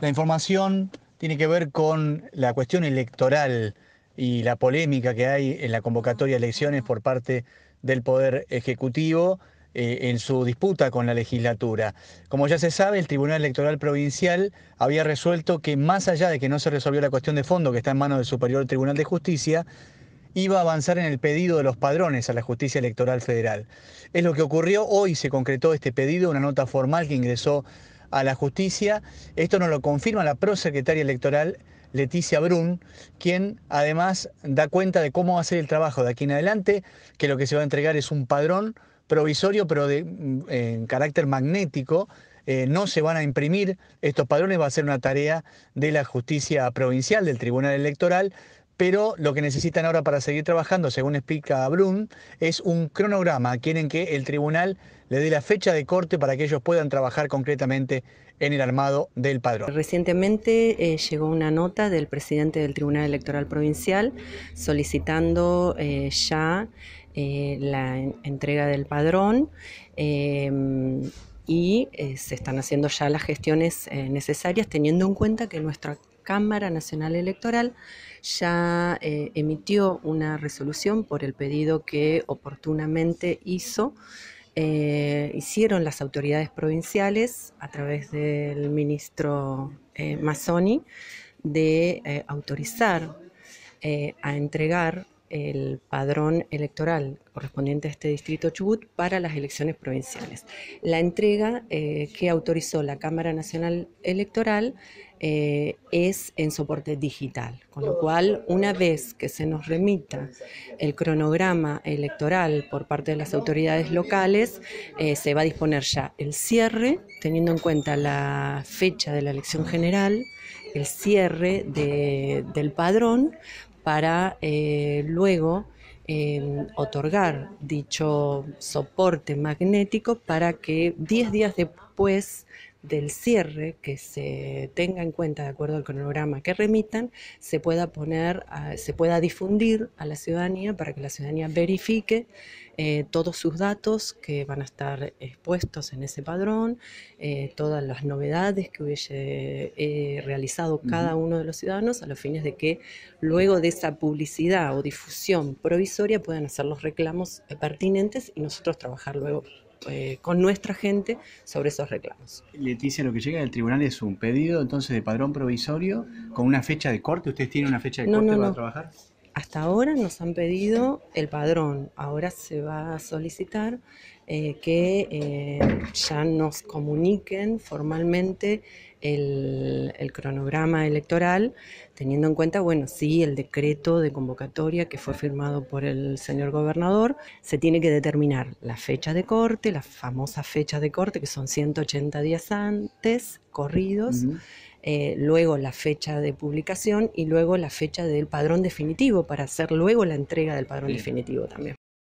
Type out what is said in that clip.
La información tiene que ver con la cuestión electoral y la polémica que hay en la convocatoria de elecciones por parte del Poder Ejecutivo eh, en su disputa con la legislatura. Como ya se sabe, el Tribunal Electoral Provincial había resuelto que más allá de que no se resolvió la cuestión de fondo que está en manos del Superior Tribunal de Justicia, iba a avanzar en el pedido de los padrones a la justicia electoral federal. Es lo que ocurrió, hoy se concretó este pedido, una nota formal que ingresó a la justicia. Esto nos lo confirma la prosecretaria electoral Leticia Brun, quien además da cuenta de cómo va a ser el trabajo de aquí en adelante, que lo que se va a entregar es un padrón provisorio, pero de mm, eh, carácter magnético. Eh, no se van a imprimir estos padrones, va a ser una tarea de la justicia provincial, del Tribunal Electoral, pero lo que necesitan ahora para seguir trabajando, según explica Brun, es un cronograma. Quieren que el tribunal le dé la fecha de corte para que ellos puedan trabajar concretamente en el armado del padrón. Recientemente eh, llegó una nota del presidente del Tribunal Electoral Provincial solicitando eh, ya eh, la entrega del padrón em, y se están haciendo ya las gestiones necesarias, teniendo en cuenta que nuestra Cámara Nacional Electoral ya eh, emitió una resolución por el pedido que oportunamente hizo, eh, hicieron las autoridades provinciales a través del ministro eh, Mazzoni de autorizar a entregar el padrón electoral correspondiente a este distrito Chubut para las elecciones provinciales. La entrega eh, que autorizó la Cámara Nacional Electoral eh, es en soporte digital, con lo cual una vez que se nos remita el cronograma electoral por parte de las autoridades locales, eh, se va a disponer ya el cierre, teniendo en cuenta la fecha de la elección general, el cierre del padrón para eh, luego em, otorgar dicho soporte magnético para que 10 días después del cierre que se tenga en cuenta de acuerdo al cronograma que remitan, se pueda poner, se pueda difundir a la ciudadanía para que la ciudadanía verifique eh, todos sus datos que van a estar expuestos en ese padrón, eh, todas las novedades que hubiese eh, realizado cada uno de los ciudadanos a los fines de que luego de esa publicidad o difusión provisoria puedan hacer los reclamos pertinentes y nosotros trabajar luego eh, con nuestra gente sobre esos reclamos. Leticia, lo que llega del tribunal es un pedido entonces de padrón provisorio con una fecha de corte. ¿Ustedes tienen una fecha de corte para trabajar? Hasta ahora nos han pedido el padrón, ahora se va a solicitar eh, que eh, ya nos comuniquen formalmente el, cronograma electoral, teniendo en cuenta, bueno, sí, el decreto de convocatoria que fue firmado por el señor gobernador, se tiene que determinar la fecha de corte, la famosa fecha de corte, que son 180 días antes, corridos eh, luego la fecha de publicación y luego la fecha del padrón definitivo para hacer luego la entrega del padrón definitivo también.